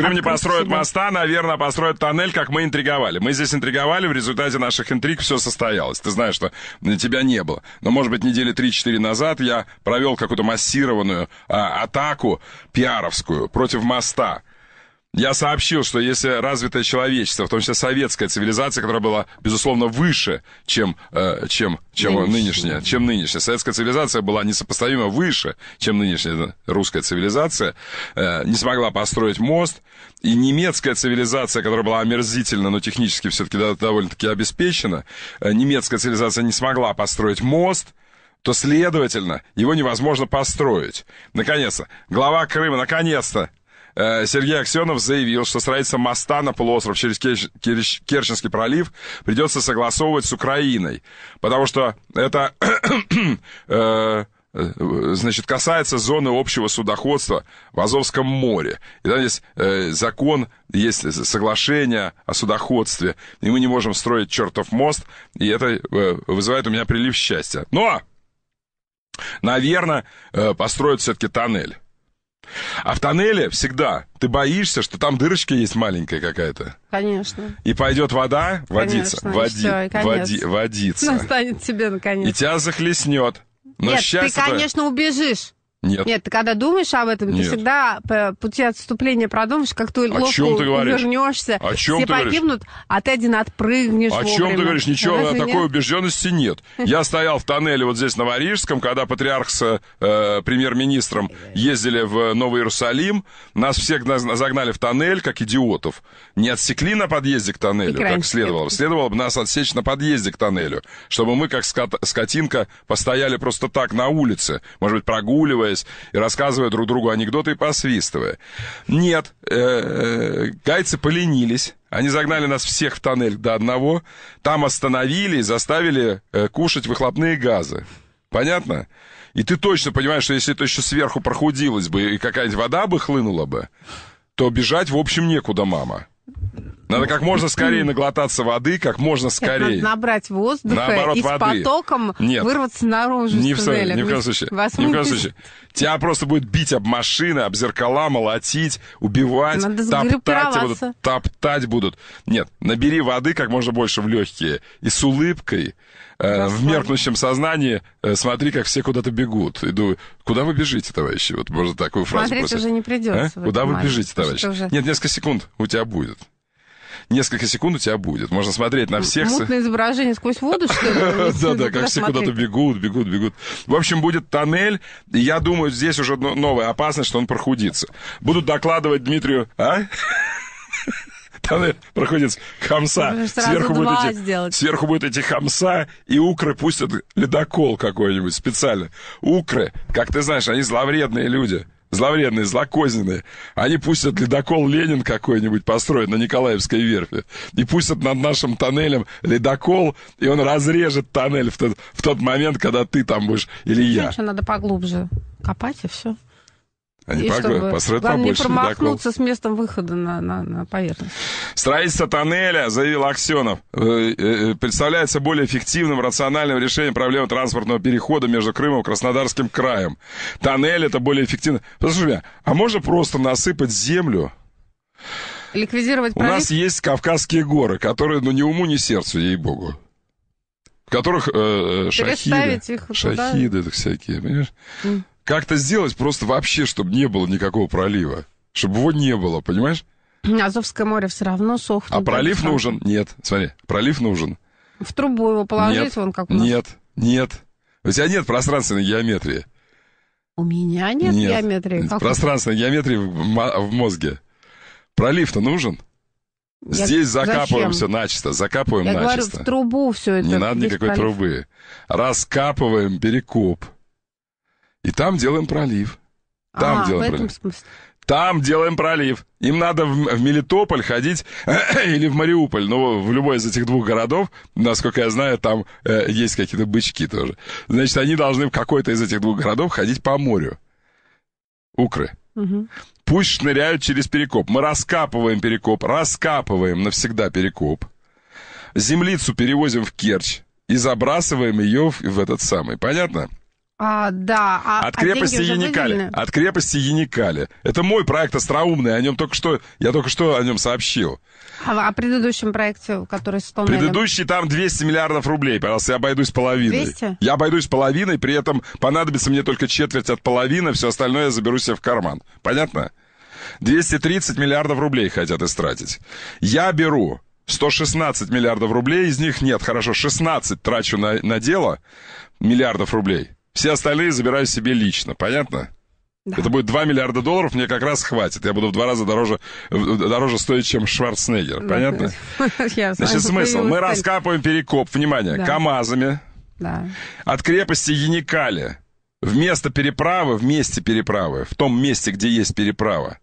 Крым не построит себя. моста, наверное, построит тоннель, как мы интриговали. Мы здесь интриговали, в результате наших интриг все состоялось. Ты знаешь, что тебя не было. Но, может быть, недели 3-4 назад я провел какую-то массированную а, атаку пиаровскую против моста я сообщил, что если развитое человечество, в том числе советская цивилизация, которая была, безусловно, выше, чем, э, чем, чем нынешняя. нынешняя, чем нынешняя. Советская цивилизация была несопоставимо выше, чем нынешняя русская цивилизация, э, не смогла построить мост. И немецкая цивилизация, которая была омерзительна, но технически все-таки довольно-таки обеспечена, э, немецкая цивилизация не смогла построить мост, то, следовательно, его невозможно построить. Наконец-то, глава Крыма, наконец-то, Э, Сергей Аксенов заявил, что строительство моста на полуостров через Керченский пролив придется согласовывать с Украиной, потому что это э, э, значит, касается зоны общего судоходства в Азовском море. И там есть э, закон, есть соглашение о судоходстве, и мы не можем строить чертов мост, и это э, вызывает у меня прилив счастья. Но, наверное, э, построят все-таки тоннель. А в тоннеле всегда ты боишься, что там дырочка есть маленькая какая-то. Конечно. И пойдет вода, водиться, водиться, води, водиться. Настанет тебе наконец. И тебя захлестнет. Но Нет, ты, конечно, убежишь. Нет. Нет, ты когда думаешь об этом, Нет. ты всегда по пути отступления продумаешь, как ты О ловко чем ты говоришь? вернешься, О чем все ты погибнут, говоришь? а ты один отпрыгнешь О вовремя. чем ты говоришь? Ничего, Разве такой нет? убежденности нет. Я стоял в тоннеле вот здесь, на Ворижском, когда патриарх с э, премьер-министром ездили в Новый Иерусалим, нас всех загнали в тоннель, как идиотов. Не отсекли на подъезде к тоннелю, как следовало. Следовало бы нас отсечь на подъезде к тоннелю, чтобы мы, как скот скотинка, постояли просто так на улице, может быть, прогуливая здороваясь и рассказывая друг другу анекдоты и посвистывая. Нет, э -э, гайцы поленились. Они загнали нас всех в тоннель до одного, там остановили и заставили э, кушать выхлопные газы. Понятно? И ты точно понимаешь, что если это еще сверху прохудилось бы и какая-нибудь вода бы хлынула бы, то бежать, в общем, некуда, мама. Надо как можно скорее наглотаться воды, как можно скорее. надо набрать воздуха Наоборот, и с воды. потоком Нет. вырваться наружу не в, туннеля. Ни в коем случае. Вас ни в коем случае. Тебя просто будет бить об машины, об зеркала, молотить, убивать, надо топтать, будут, топтать будут. Нет, набери воды как можно больше в легкие и с улыбкой э, в меркнущем сознании э, смотри, как все куда-то бегут. Иду, куда вы бежите, товарищи? Вот можно такую фразу Смотреть просить. уже не придется. А? Куда вы бежите, товарищи? Уже... Нет, несколько секунд у тебя будет несколько секунд у тебя будет. Можно смотреть на всех. Мутное изображение сквозь воду, что ли? Да-да, как все куда-то бегут, бегут, бегут. В общем, будет тоннель. я думаю, здесь уже новая опасность, что он прохудится. Будут докладывать Дмитрию... А? тоннель проходит хамса. Сверху будет, эти, сделать. сверху будет эти хамса, и укры пустят ледокол какой-нибудь специально. Укры, как ты знаешь, они зловредные люди зловредные, злокозненные, они пустят ледокол Ленин какой-нибудь построить на Николаевской верфи и пустят над нашим тоннелем ледокол, и он разрежет тоннель в тот, в тот момент, когда ты там будешь или я. Конечно, надо поглубже копать и все. Они и чтобы посред вам не промахнуться с местом выхода на, на, на поверхность. Строительство тоннеля, заявил Аксенов, э, э, э, представляется более эффективным, рациональным решением проблемы транспортного перехода между Крымом и Краснодарским краем. Тоннель это более эффективно. Послушай меня, а можно просто насыпать землю? Ликвидировать пролив? У нас есть Кавказские горы, которые, ну, ни уму, ни сердцу, ей-богу в которых э, шахиды, их шахиды туда. всякие, понимаешь? Mm как-то сделать просто вообще, чтобы не было никакого пролива. Чтобы его не было, понимаешь? Азовское море все равно сохнет. А пролив да, нужен? Нет. Смотри, пролив нужен. В трубу его положить, нет, вон как у нас. Нет, нет. У тебя нет пространственной геометрии. У меня нет, нет. геометрии. Как пространственной геометрии в, в мозге. Пролив-то нужен? Я... Здесь закапываем Зачем? все начисто, закапываем Я начисто. Я говорю, в трубу все это. Не надо никакой пролив. трубы. Раскапываем перекоп. И там делаем пролив. Там а, делаем пролив. Смысле. Там делаем пролив. Им надо в, в Мелитополь ходить или в Мариуполь. Ну, в любой из этих двух городов, насколько я знаю, там э, есть какие-то бычки тоже. Значит, они должны в какой-то из этих двух городов ходить по морю. Укры. Угу. Пусть шныряют через перекоп. Мы раскапываем перекоп, раскапываем навсегда перекоп. Землицу перевозим в Керчь и забрасываем ее в, в этот самый. Понятно? А, да, а, от а крепости а Яникали. От крепости Яникали. Это мой проект остроумный, о нем только что, я только что о нем сообщил. А о а предыдущем проекте, который исполняли? Предыдущий там 200 миллиардов рублей, пожалуйста, я обойдусь половиной. 200? Я обойдусь половиной, при этом понадобится мне только четверть от половины, все остальное я заберу себе в карман. Понятно? 230 миллиардов рублей хотят истратить. Я беру 116 миллиардов рублей, из них нет, хорошо, 16 трачу на, на дело миллиардов рублей – все остальные забираю себе лично, понятно? Да. Это будет 2 миллиарда долларов, мне как раз хватит. Я буду в два раза дороже, э, дороже стоить, чем Шварценеггер, да. понятно? Я Значит, смысл. Мы раскапываем перекоп, внимание, да. КАМАЗами. Да. От крепости Яникали вместо переправы, в месте переправы, в том месте, где есть переправа,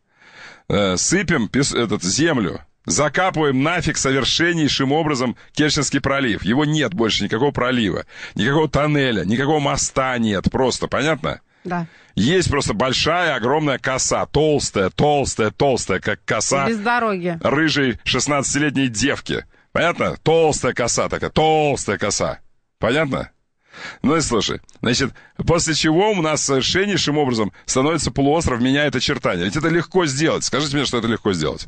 э, сыпем этот, землю, Закапываем нафиг совершеннейшим образом Керченский пролив. Его нет больше, никакого пролива, никакого тоннеля, никакого моста нет. Просто, понятно? Да. Есть просто большая, огромная коса, толстая, толстая, толстая, как коса... Без дороги. Рыжей 16-летней девки. Понятно? Толстая коса такая, толстая коса. Понятно? Ну и слушай, значит, после чего у нас совершеннейшим образом становится полуостров, меняет очертания. Ведь это легко сделать. Скажите мне, что это легко сделать.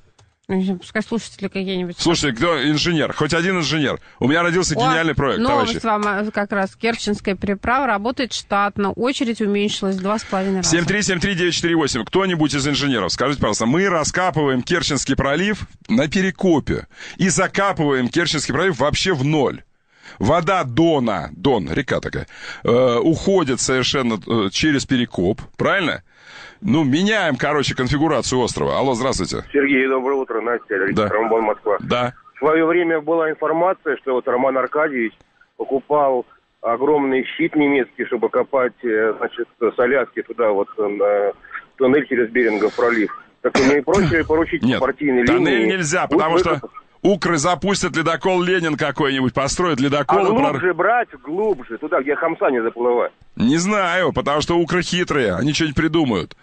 Ну, пускай слушатели какие-нибудь. Слушай, кто инженер? Хоть один инженер. У меня родился О, гениальный проект, новость товарищи. вам э, как раз. Керченская переправа работает штатно. Очередь уменьшилась в два с половиной раза. 7373948. Кто-нибудь из инженеров, скажите, пожалуйста, мы раскапываем Керченский пролив на перекопе и закапываем Керченский пролив вообще в ноль. Вода Дона, Дон, река такая, э, уходит совершенно э, через перекоп, правильно? Ну, меняем, короче, конфигурацию острова. Алло, здравствуйте. Сергей, доброе утро. Настя, Алексей, да. Ромбан, Москва. Да. В свое время была информация, что вот Роман Аркадьевич покупал огромный щит немецкий, чтобы копать, э, значит, солярки туда, вот, э, на туннель через Берингов пролив. Так ну и не просили поручить Нет, партийной тоннель линии? нельзя, потому Вы, что... Укры запустят ледокол Ленин какой-нибудь, построят ледокол. А глубже прор... брать, глубже, туда, где хамса не заплывает. Не знаю, потому что укры хитрые, они что-нибудь придумают.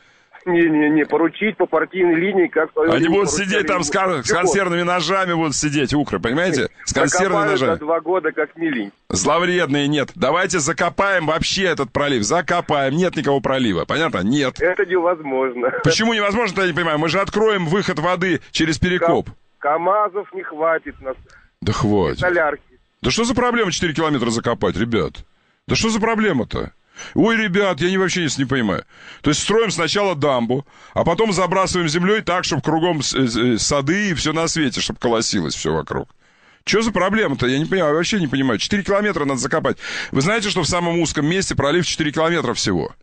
Не-не-не, поручить по партийной линии, как... Они будут сидеть там с, кон- с консервными ножами, будут сидеть, укры, понимаете? С консервными ножами. За два года, как милень. Зловредные, нет. Давайте закопаем вообще этот пролив. Закопаем. Нет никого пролива. Понятно? Нет. Это невозможно. Почему невозможно, я не понимаю? Мы же откроем выход воды через перекоп. Как? КАМАЗов не хватит нас. Да хватит. Солярки. Да что за проблема 4 километра закопать, ребят? Да что за проблема-то? Ой, ребят, я не, вообще не, не понимаю. То есть строим сначала дамбу, а потом забрасываем землей так, чтобы кругом э, э, сады и все на свете, чтобы колосилось все вокруг. Что за проблема-то? Я не понимаю, вообще не понимаю. 4 километра надо закопать. Вы знаете, что в самом узком месте пролив 4 километра всего?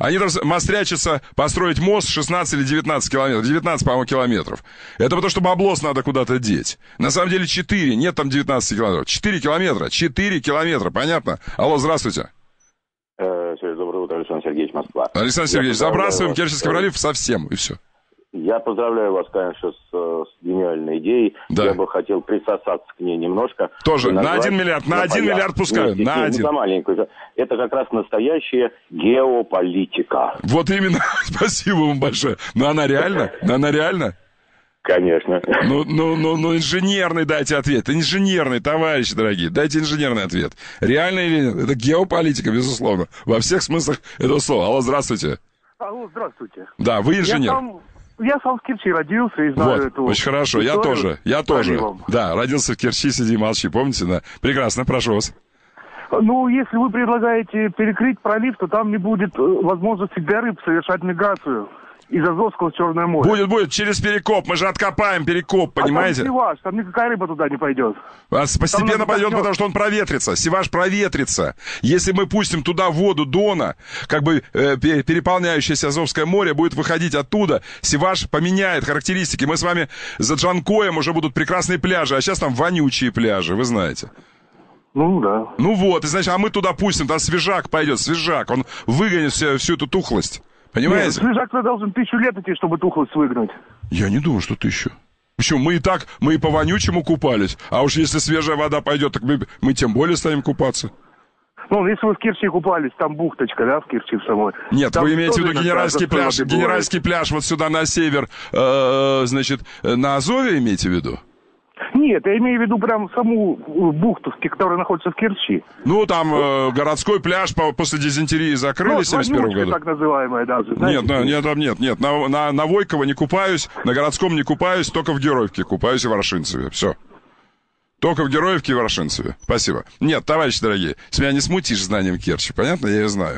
Они там мастрячатся построить мост 16 или 19 километров. 19, по-моему, километров. Это потому, что баблос надо куда-то деть. На самом деле 4, нет там 19 километров. 4 километра, 4 километра, понятно? Алло, здравствуйте. Э, доброе утро, Александр Сергеевич, Москва. Александр Сергеевич, забрасываем Керченский э, пролив совсем, и все. Я поздравляю вас, конечно, с, э, с гениальной идеей. Да. Я бы хотел присосаться к ней немножко. Тоже на один миллиард, на один миллиард пускаю. на один. На маленькую. Это как раз настоящая геополитика. Вот именно. Спасибо вам большое. Но она реально? Но она реально? Конечно. Ну, ну, ну, ну, инженерный дайте ответ. Инженерный, товарищи дорогие, дайте инженерный ответ. Реально или нет? Это геополитика, безусловно. Во всех смыслах этого слова. Алло, здравствуйте. Алло, здравствуйте. Да, вы инженер. Я там я сам в Керчи родился и знаю вот, эту очень хорошо, я тоже, я тоже. Да, родился в Керчи, сиди молчи, помните? Да. Прекрасно, прошу вас. Ну, если вы предлагаете перекрыть пролив, то там не будет э, возможности для рыб совершать миграцию из Азовского в Черное море. Будет, будет, через перекоп. Мы же откопаем перекоп, понимаете? А там сиваш, там никакая рыба туда не пойдет. А постепенно пойдет, потому что он проветрится. Сиваш проветрится. Если мы пустим туда воду Дона, как бы э, переполняющееся Азовское море будет выходить оттуда. Сиваш поменяет характеристики. Мы с вами за Джанкоем уже будут прекрасные пляжи, а сейчас там вонючие пляжи, вы знаете. Ну да. Ну вот, и значит, а мы туда пустим, там свежак пойдет, свежак. Он выгонит всю, всю эту тухлость. Понимаете? Нет, Жак должен тысячу лет идти, чтобы тухлость выгнать. Я не думаю, что тысячу. Почему? Мы и так, мы и по вонючему купались. А уж если свежая вода пойдет, так мы, мы тем более станем купаться. Ну, если вы в Керчи купались, там бухточка, да, в Керчи в самой. Нет, там вы имеете в виду генеральский пляж, генеральский пляж вот сюда на север, э, э значит, на Азове имеете в виду? Нет, я имею в виду прям саму э, бухту, которая находится в Керчи. Ну, там э, городской пляж по, после дизентерии закрыли в ну, 71 году. так называемая даже. Нет, на, нет, там нет, нет. На, на, на Войково не купаюсь, на городском не купаюсь, только в Героевке купаюсь и в Ворошинцеве. Все. Только в Героевке и Ворошинцеве. Спасибо. Нет, товарищи дорогие, с меня не смутишь знанием Керчи, понятно? Я ее знаю.